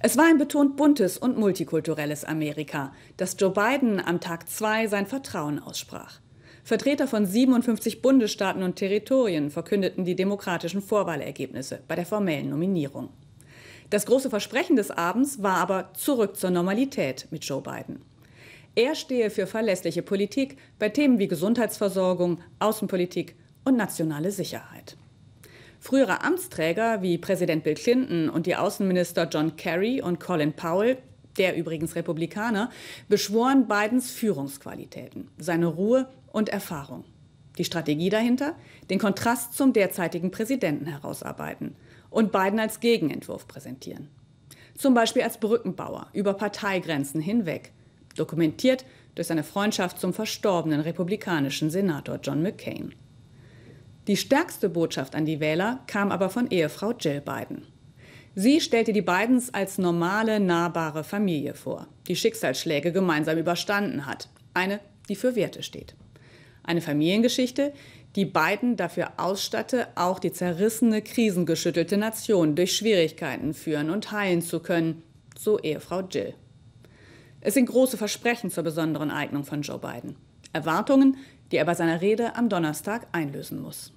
Es war ein betont buntes und multikulturelles Amerika, das Joe Biden am Tag zwei sein Vertrauen aussprach. Vertreter von 57 Bundesstaaten und Territorien verkündeten die demokratischen Vorwahlergebnisse bei der formellen Nominierung. Das große Versprechen des Abends war aber zurück zur Normalität mit Joe Biden. Er stehe für verlässliche Politik bei Themen wie Gesundheitsversorgung, Außenpolitik und nationale Sicherheit. Frühere Amtsträger wie Präsident Bill Clinton und die Außenminister John Kerry und Colin Powell der übrigens Republikaner, beschworen Bidens Führungsqualitäten, seine Ruhe und Erfahrung. Die Strategie dahinter? Den Kontrast zum derzeitigen Präsidenten herausarbeiten und Biden als Gegenentwurf präsentieren. Zum Beispiel als Brückenbauer über Parteigrenzen hinweg, dokumentiert durch seine Freundschaft zum verstorbenen republikanischen Senator John McCain. Die stärkste Botschaft an die Wähler kam aber von Ehefrau Jill Biden. Sie stellte die Bidens als normale, nahbare Familie vor, die Schicksalsschläge gemeinsam überstanden hat. Eine, die für Werte steht. Eine Familiengeschichte, die Biden dafür ausstatte, auch die zerrissene, krisengeschüttelte Nation durch Schwierigkeiten führen und heilen zu können, so Ehefrau Jill. Es sind große Versprechen zur besonderen Eignung von Joe Biden. Erwartungen, die er bei seiner Rede am Donnerstag einlösen muss.